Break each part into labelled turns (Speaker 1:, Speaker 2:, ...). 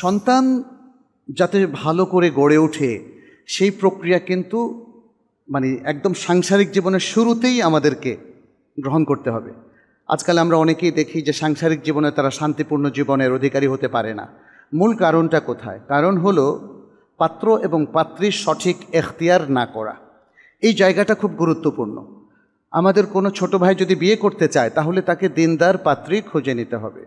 Speaker 1: সন্তান যাতে ভালো করে গড়ে ওঠে সেই প্রক্রিয়া কিন্তু মানে একদম সাংসারিক জীবনের শুরুতেই আমাদেরকে গ্রহণ করতে হবে আজকাল আমরা অনেকেই দেখি যে সাংসারিক জীবনে তারা শান্তিপূর্ণ জীবনের অধিকারী হতে পারে না মূল কারণটা কোথায় কারণ হল পাত্র এবং পাত্রীর সঠিক এখতিয়ার না করা এই জায়গাটা খুব গুরুত্বপূর্ণ আমাদের কোনো ছোট ভাই যদি বিয়ে করতে চায় তাহলে তাকে দিনদার পাত্রী খুঁজে নিতে হবে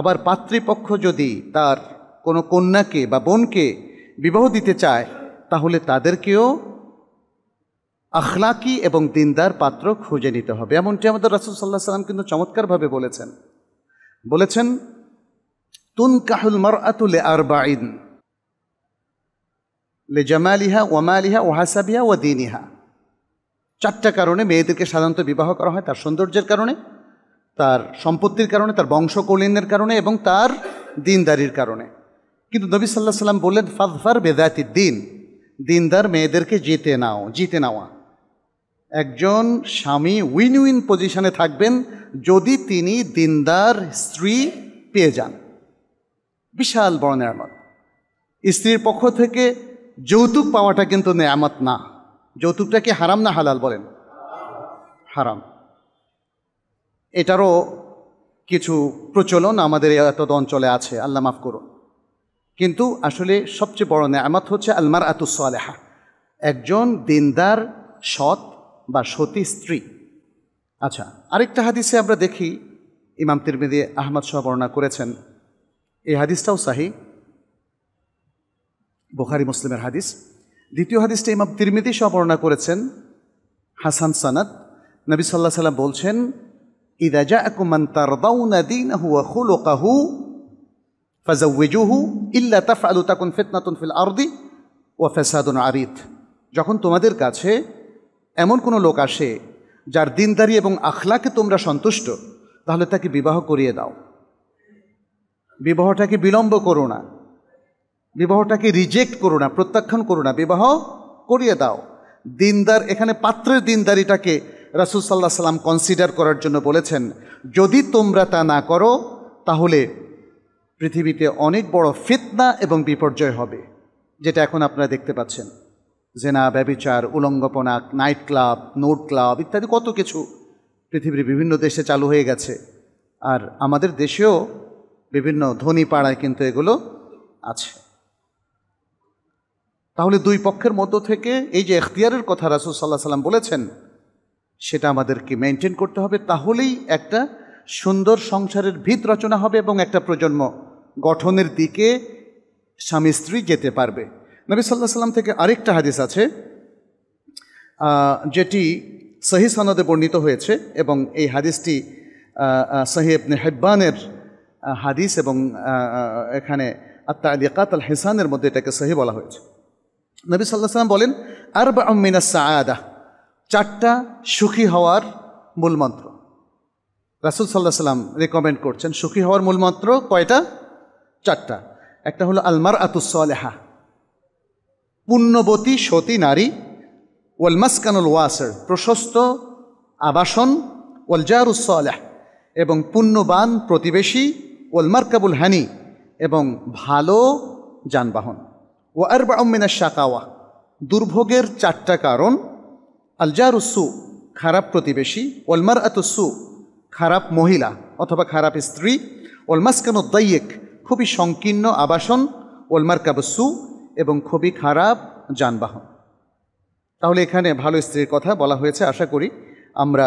Speaker 1: আবার পাত্রীপক্ষ যদি তার কোনো কন্যাকে বা বোনকে বিবাহ দিতে চায় তাহলে তাদেরকেও আখলাকি এবং দিনদার পাত্র খুঁজে নিতে হবে এমনটি আমাদের রাসুল সাল্লাহ সাল্লাম কিন্তু চমৎকারভাবে বলেছেন বলেছেন তুন কাহুল মার আতুল আর বাঈদ লে জামালিহা ওয়ামালিহা ওহাসাবিহা ও দিনিহা চারটা কারণে মেয়েদেরকে সাধারণত বিবাহ করা হয় তার সৌন্দর্যের কারণে তার সম্পত্তির কারণে তার বংশকলিনের কারণে এবং তার দিনদারির কারণে কিন্তু নবী সাল্লাহ সাল্লাম বললেন ফাদফার বেদায়তি দিন দিনদার মেয়েদেরকে জিতে নাও জিতে নেওয়া একজন স্বামী উইন উইন পজিশনে থাকবেন যদি তিনি দিনদার স্ত্রী পেয়ে যান বিশাল বড় নেয়ামত স্ত্রীর পক্ষ থেকে যৌতুক পাওয়াটা কিন্তু নেয়ামত না যৌতুকটা কি হারাম না হালাল বলেন হারাম এটারও কিছু প্রচলন আমাদের এত অঞ্চলে আছে আল্লাহ মাফ করুন কিন্তু আসলে সবচেয়ে বড় নেয়ামত হচ্ছে আলমার আতুসালেহা একজন দিনদার সৎ বা সতী স্ত্রী আচ্ছা আরেকটা হাদিসে আমরা দেখি ইমাম তিরমিদি আহমদ শাহ বর্ণনা করেছেন এই হাদিসটাও সাহি বোখারি মুসলিমের হাদিস দ্বিতীয় হাদিসটা ইমাম তিরমিদি শাহ বর্ণনা করেছেন হাসান সানাদ নবী সাল্লাহ সাল্লাম বলছেন ইদাজা আকুমান তার দিন হুয়া লোকাহু ফাজাউজুহু ইল্লা তাফ আলু তাকুন ফেতনাতুন ফিল আরদি ও ফেসাদুন আরিদ যখন তোমাদের কাছে এমন কোনো লোক আসে যার দিনদারি এবং আখলাকে তোমরা সন্তুষ্ট তাহলে তাকে বিবাহ করিয়ে দাও বিবাহটাকে বিলম্ব করো না বিবাহটাকে রিজেক্ট করো না প্রত্যাখ্যান করো না বিবাহ করিয়ে দাও দিনদার এখানে পাত্রের দিনদারিটাকে রাসুলসাল্লাহ সাল্লাম কনসিডার করার জন্য বলেছেন যদি তোমরা তা না করো তাহলে পৃথিবীতে অনেক বড় ফিতনা এবং বিপর্যয় হবে যেটা এখন আপনারা দেখতে পাচ্ছেন জেনা ব্যবিচার উলঙ্গপনা নাইট ক্লাব নোট ক্লাব ইত্যাদি কত কিছু পৃথিবীর বিভিন্ন দেশে চালু হয়ে গেছে আর আমাদের দেশেও বিভিন্ন ধনী পাড়ায় কিন্তু এগুলো আছে তাহলে দুই পক্ষের মধ্য থেকে এই যে এখতিয়ারের কথা রাসুল সাল্লাহ সাল্লাম বলেছেন সেটা আমাদেরকে মেনটেন করতে হবে তাহলেই একটা সুন্দর সংসারের ভিত রচনা হবে এবং একটা প্রজন্ম গঠনের দিকে স্বামী স্ত্রী যেতে পারবে নবী সাল্লাহ সাল্লাম থেকে আরেকটা হাদিস আছে যেটি সহি সনদে বর্ণিত হয়েছে এবং এই হাদিসটি সহিবনে হেব্বানের হাদিস এবং এখানে আত্মা আলিকাত আল হেসানের মধ্যে এটাকে সহি বলা হয়েছে নবী সাল্লাহ সাল্লাম বলেন আর বা আমিনা সাদা চারটা সুখী হওয়ার মূলমন্ত্র রাসুল সাল্লাহ সাল্লাম রেকমেন্ড করছেন সুখী হওয়ার মূলমন্ত্র কয়টা চারটা একটা হলো আলমার আতুসলেহা পুণ্যবতী সতী নারী ওয়াল মাসকানুল ওয়াসার প্রশস্ত আবাসন ওয়াল জারুসলেহ এবং পুণ্যবান প্রতিবেশী ওয়াল মার্কাবুল হানি এবং ভালো যানবাহন ও আরবা অম্মিনা শাকাওয়া দুর্ভোগের চারটা কারণ আলজারুসু খারাপ প্রতিবেশী ওলমার আতুসু খারাপ মহিলা অথবা খারাপ স্ত্রী দৈয়েক খুবই সংকীর্ণ আবাসন ওলমার কাবসু এবং খুবই খারাপ যানবাহন তাহলে এখানে ভালো স্ত্রীর কথা বলা হয়েছে আশা করি আমরা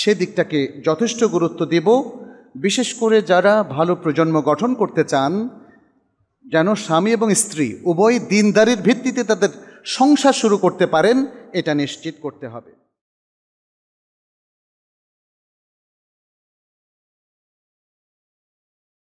Speaker 1: সে দিকটাকে যথেষ্ট গুরুত্ব দেব বিশেষ করে যারা ভালো প্রজন্ম গঠন করতে চান যেন স্বামী এবং স্ত্রী উভয় দিনদারির ভিত্তিতে তাদের সংসার শুরু করতে পারেন এটা নিশ্চিত করতে হবে